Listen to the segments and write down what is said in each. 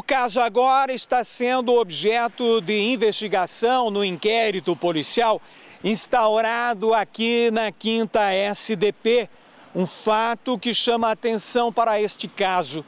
O caso agora está sendo objeto de investigação no inquérito policial instaurado aqui na Quinta SDP. Um fato que chama a atenção para este caso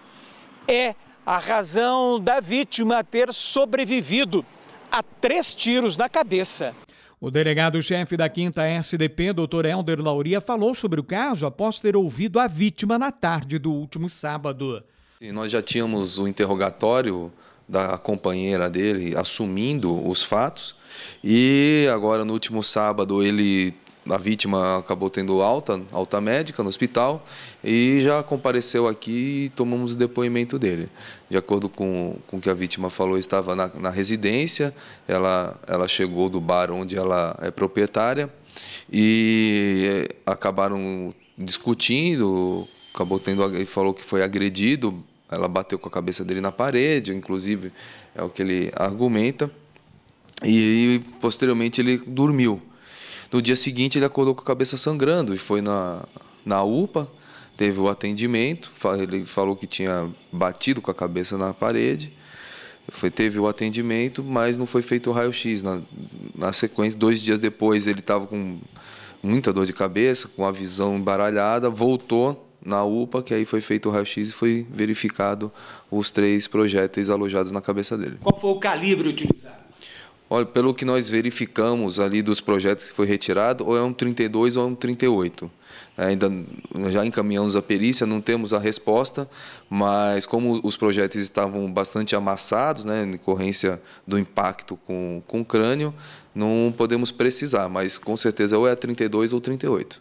é a razão da vítima ter sobrevivido a três tiros na cabeça. O delegado-chefe da Quinta SDP, Dr. Helder Lauria, falou sobre o caso após ter ouvido a vítima na tarde do último sábado. Sim, nós já tínhamos o interrogatório da companheira dele assumindo os fatos e agora no último sábado ele a vítima acabou tendo alta, alta médica no hospital e já compareceu aqui e tomamos o depoimento dele. De acordo com, com o que a vítima falou, estava na, na residência, ela, ela chegou do bar onde ela é proprietária e eh, acabaram discutindo, acabou tendo, ele falou que foi agredido ela bateu com a cabeça dele na parede, inclusive é o que ele argumenta. E posteriormente ele dormiu. No dia seguinte ele acordou com a cabeça sangrando e foi na, na UPA, teve o atendimento, ele falou que tinha batido com a cabeça na parede. Foi, teve o atendimento, mas não foi feito o raio-x. Na, na sequência, dois dias depois, ele estava com muita dor de cabeça, com a visão embaralhada, voltou na UPA, que aí foi feito o raio-x e foi verificado os três projéteis alojados na cabeça dele. Qual foi o calibre utilizado? Olha, pelo que nós verificamos ali dos projetos que foi retirado, ou é um 32 ou é um 38. É, ainda já encaminhamos a perícia, não temos a resposta, mas como os projetos estavam bastante amassados, né, em decorrência do impacto com, com o crânio, não podemos precisar, mas com certeza ou é 32 ou 38.